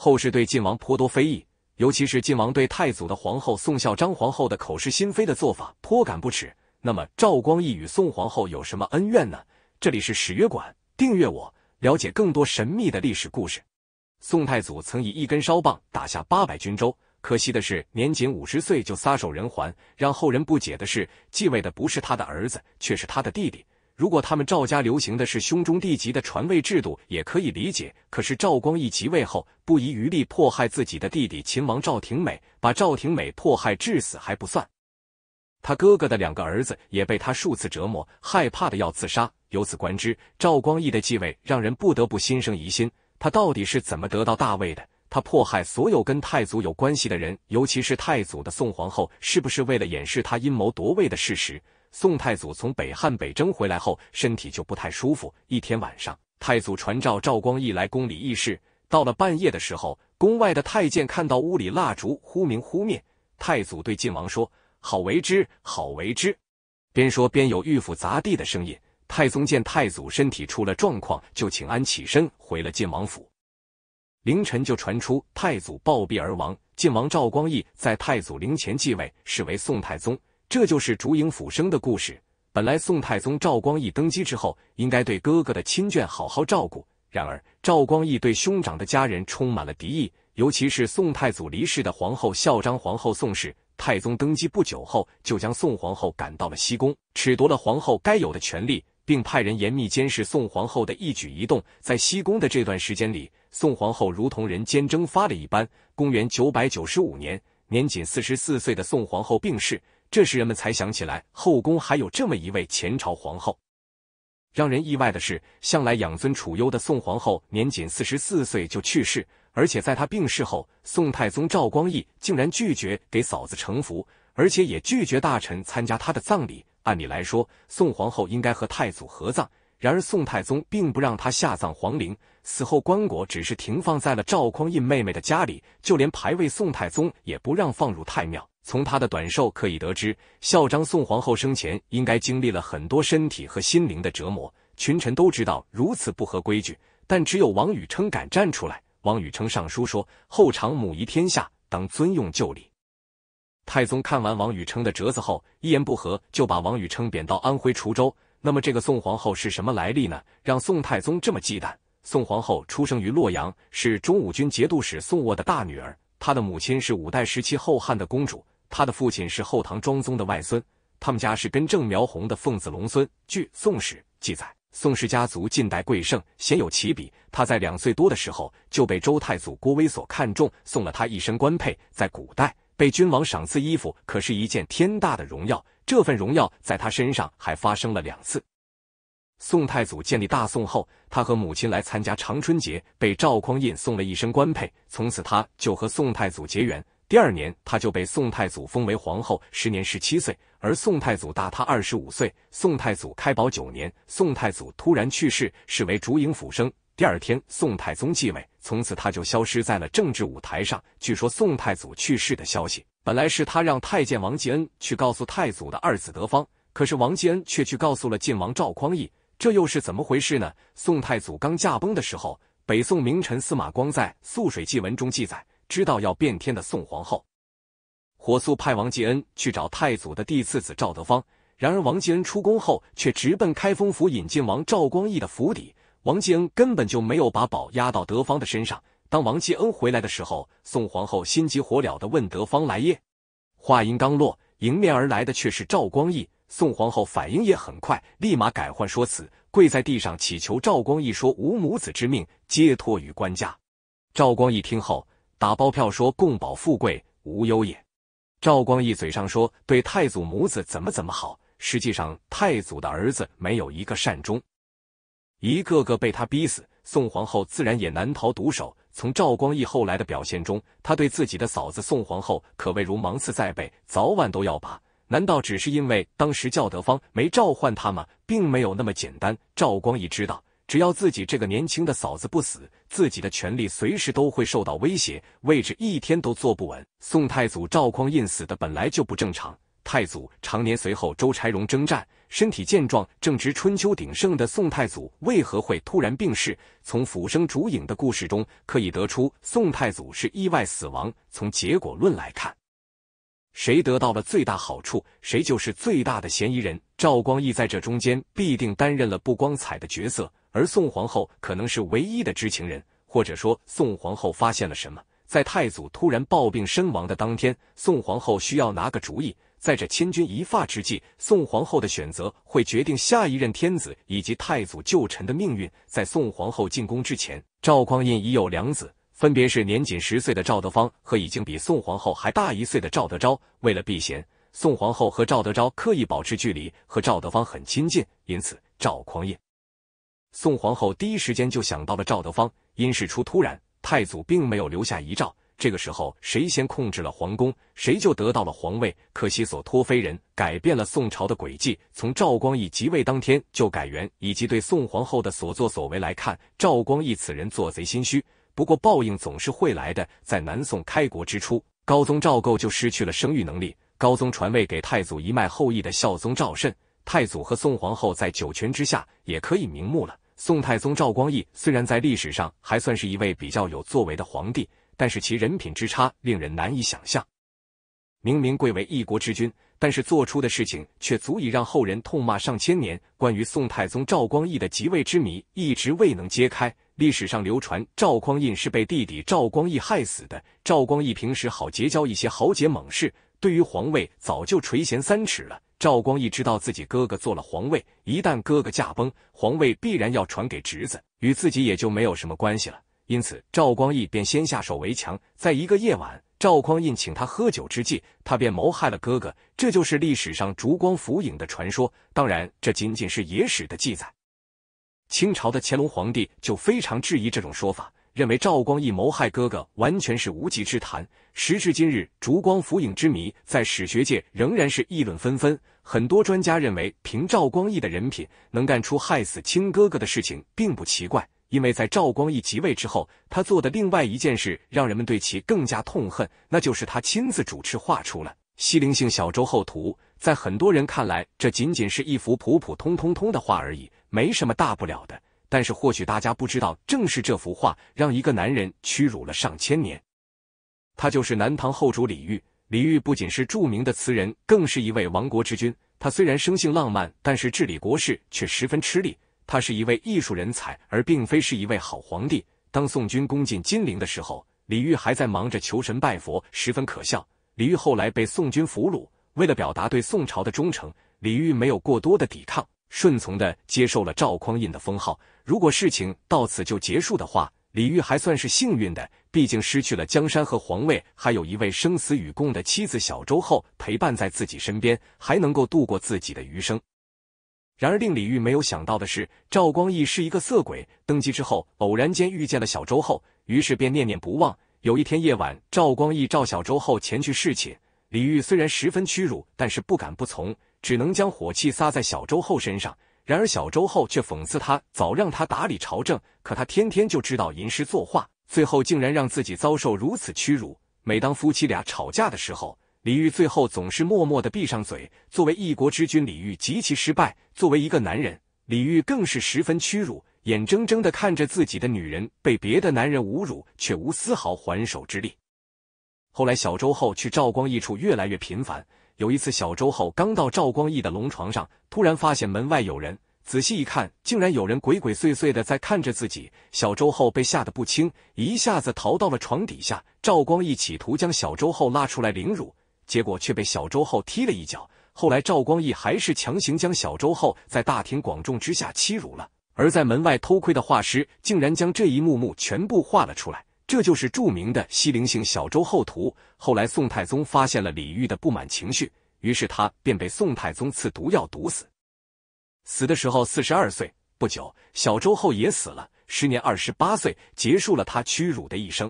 后世对晋王颇多非议，尤其是晋王对太祖的皇后宋孝章皇后的口是心非的做法颇感不耻。那么赵光义与宋皇后有什么恩怨呢？这里是史约馆，订阅我，了解更多神秘的历史故事。宋太祖曾以一根烧棒打下八百军州，可惜的是年仅五十岁就撒手人寰。让后人不解的是，继位的不是他的儿子，却是他的弟弟。如果他们赵家流行的是兄终弟及的传位制度，也可以理解。可是赵光义即位后，不遗余力迫害自己的弟弟秦王赵廷美，把赵廷美迫害致死还不算，他哥哥的两个儿子也被他数次折磨，害怕的要自杀。由此观之，赵光义的继位让人不得不心生疑心，他到底是怎么得到大位的？他迫害所有跟太祖有关系的人，尤其是太祖的宋皇后，是不是为了掩饰他阴谋夺位的事实？宋太祖从北汉北征回来后，身体就不太舒服。一天晚上，太祖传召赵光义来宫里议事。到了半夜的时候，宫外的太监看到屋里蜡烛忽明忽灭。太祖对晋王说：“好为之，好为之。”边说边有玉斧砸地的声音。太宗见太祖身体出了状况，就请安起身回了晋王府。凌晨就传出太祖暴毙而亡，晋王赵光义在太祖灵前继位，是为宋太宗。这就是烛影斧生的故事。本来宋太宗赵光义登基之后，应该对哥哥的亲眷好好照顾。然而赵光义对兄长的家人充满了敌意，尤其是宋太祖离世的皇后孝章皇后宋氏。太宗登基不久后，就将宋皇后赶到了西宫，褫夺了皇后该有的权利，并派人严密监视宋皇后的一举一动。在西宫的这段时间里，宋皇后如同人间蒸发了一般。公元九百九十五年，年仅四十四岁的宋皇后病逝。这时人们才想起来，后宫还有这么一位前朝皇后。让人意外的是，向来养尊处优的宋皇后，年仅四十四岁就去世。而且在她病逝后，宋太宗赵光义竟然拒绝给嫂子成福，而且也拒绝大臣参加他的葬礼。按理来说，宋皇后应该和太祖合葬，然而宋太宗并不让她下葬皇陵，死后棺椁只是停放在了赵匡胤妹妹的家里，就连牌位，宋太宗也不让放入太庙。从他的短寿可以得知，孝章宋皇后生前应该经历了很多身体和心灵的折磨。群臣都知道如此不合规矩，但只有王禹称敢站出来。王禹称上书说：“后长母仪天下，当尊用旧礼。”太宗看完王禹称的折子后，一言不合就把王禹称贬到安徽滁州。那么这个宋皇后是什么来历呢？让宋太宗这么忌惮？宋皇后出生于洛阳，是中武军节度使宋卧的大女儿。他的母亲是五代时期后汉的公主，他的父亲是后唐庄宗的外孙，他们家是根正苗红的奉子龙孙。据《宋史》记载，宋氏家族近代贵盛，鲜有其比。他在两岁多的时候就被周太祖郭威所看中，送了他一身官配。在古代，被君王赏赐衣服可是一件天大的荣耀，这份荣耀在他身上还发生了两次。宋太祖建立大宋后，他和母亲来参加长春节，被赵匡胤送了一身官配。从此他就和宋太祖结缘。第二年，他就被宋太祖封为皇后，时年十七岁，而宋太祖大他二十五岁。宋太祖开宝九年，宋太祖突然去世，视为烛影斧生。第二天，宋太宗继位，从此他就消失在了政治舞台上。据说宋太祖去世的消息本来是他让太监王继恩去告诉太祖的二子德方，可是王继恩却去告诉了晋王赵匡胤。这又是怎么回事呢？宋太祖刚驾崩的时候，北宋名臣司马光在《涑水记文》中记载，知道要变天的宋皇后，火速派王继恩去找太祖的第四子赵德芳。然而，王继恩出宫后却直奔开封府引进王赵光义的府邸。王继恩根本就没有把宝押到德芳的身上。当王继恩回来的时候，宋皇后心急火燎的问德芳来也。话音刚落，迎面而来的却是赵光义。宋皇后反应也很快，立马改换说辞，跪在地上祈求赵光义说：“无母子之命，皆托于官家。”赵光义听后，打包票说：“共保富贵，无忧也。”赵光义嘴上说对太祖母子怎么怎么好，实际上太祖的儿子没有一个善终，一个个被他逼死。宋皇后自然也难逃毒手。从赵光义后来的表现中，他对自己的嫂子宋皇后可谓如芒刺在背，早晚都要拔。难道只是因为当时教德方没召唤他吗？并没有那么简单。赵光义知道，只要自己这个年轻的嫂子不死，自己的权力随时都会受到威胁，位置一天都坐不稳。宋太祖赵匡胤死的本来就不正常。太祖常年随后周柴荣征战，身体健壮，正值春秋鼎盛的宋太祖为何会突然病逝？从俯生烛影的故事中可以得出，宋太祖是意外死亡。从结果论来看。谁得到了最大好处，谁就是最大的嫌疑人。赵光义在这中间必定担任了不光彩的角色，而宋皇后可能是唯一的知情人，或者说宋皇后发现了什么。在太祖突然暴病身亡的当天，宋皇后需要拿个主意。在这千钧一发之际，宋皇后的选择会决定下一任天子以及太祖旧臣的命运。在宋皇后进宫之前，赵匡胤已有两子。分别是年仅十岁的赵德芳和已经比宋皇后还大一岁的赵德昭。为了避嫌，宋皇后和赵德昭刻意保持距离，和赵德芳很亲近。因此，赵匡胤、宋皇后第一时间就想到了赵德芳。因事出突然，太祖并没有留下遗诏。这个时候，谁先控制了皇宫，谁就得到了皇位。可惜，所托非人，改变了宋朝的轨迹。从赵光义即位当天就改元，以及对宋皇后的所作所为来看，赵光义此人做贼心虚。不过报应总是会来的。在南宋开国之初，高宗赵构就失去了生育能力，高宗传位给太祖一脉后裔的孝宗赵慎，太祖和宋皇后在九泉之下也可以瞑目了。宋太宗赵光义虽然在历史上还算是一位比较有作为的皇帝，但是其人品之差令人难以想象。明明贵为一国之君，但是做出的事情却足以让后人痛骂上千年。关于宋太宗赵光义的即位之谜，一直未能揭开。历史上流传赵匡胤是被弟弟赵光义害死的。赵光义平时好结交一些豪杰猛士，对于皇位早就垂涎三尺了。赵光义知道自己哥哥做了皇位，一旦哥哥驾崩，皇位必然要传给侄子，与自己也就没有什么关系了。因此，赵光义便先下手为强，在一个夜晚。赵匡胤请他喝酒之际，他便谋害了哥哥，这就是历史上“烛光浮影”的传说。当然，这仅仅是野史的记载。清朝的乾隆皇帝就非常质疑这种说法，认为赵光义谋害哥哥完全是无稽之谈。时至今日，“烛光浮影”之谜在史学界仍然是议论纷纷。很多专家认为，凭赵光义的人品，能干出害死亲哥哥的事情，并不奇怪。因为在赵光义即位之后，他做的另外一件事让人们对其更加痛恨，那就是他亲自主持画出了《西陵性小周后图》。在很多人看来，这仅仅是一幅普普通通通的画而已，没什么大不了的。但是，或许大家不知道，正是这幅画让一个男人屈辱了上千年。他就是南唐后主李煜。李煜不仅是著名的词人，更是一位亡国之君。他虽然生性浪漫，但是治理国事却十分吃力。他是一位艺术人才，而并非是一位好皇帝。当宋军攻进金陵的时候，李煜还在忙着求神拜佛，十分可笑。李煜后来被宋军俘虏，为了表达对宋朝的忠诚，李煜没有过多的抵抗，顺从的接受了赵匡胤的封号。如果事情到此就结束的话，李煜还算是幸运的，毕竟失去了江山和皇位，还有一位生死与共的妻子小周后陪伴在自己身边，还能够度过自己的余生。然而，令李煜没有想到的是，赵光义是一个色鬼。登基之后，偶然间遇见了小周后，于是便念念不忘。有一天夜晚，赵光义召小周后前去侍寝。李煜虽然十分屈辱，但是不敢不从，只能将火气撒在小周后身上。然而，小周后却讽刺他：早让他打理朝政，可他天天就知道吟诗作画，最后竟然让自己遭受如此屈辱。每当夫妻俩吵架的时候，李煜最后总是默默的闭上嘴。作为一国之君，李煜极其失败；作为一个男人，李煜更是十分屈辱，眼睁睁的看着自己的女人被别的男人侮辱，却无丝毫还手之力。后来，小周后去赵光义处越来越频繁。有一次，小周后刚到赵光义的龙床上，突然发现门外有人，仔细一看，竟然有人鬼鬼祟祟的在看着自己。小周后被吓得不轻，一下子逃到了床底下。赵光义企图将小周后拉出来凌辱。结果却被小周后踢了一脚。后来赵光义还是强行将小周后在大庭广众之下欺辱了。而在门外偷窥的画师竟然将这一幕幕全部画了出来，这就是著名的《西陵性小周后图》。后来宋太宗发现了李煜的不满情绪，于是他便被宋太宗赐毒药毒死，死的时候四十二岁。不久，小周后也死了，时年二十八岁，结束了他屈辱的一生。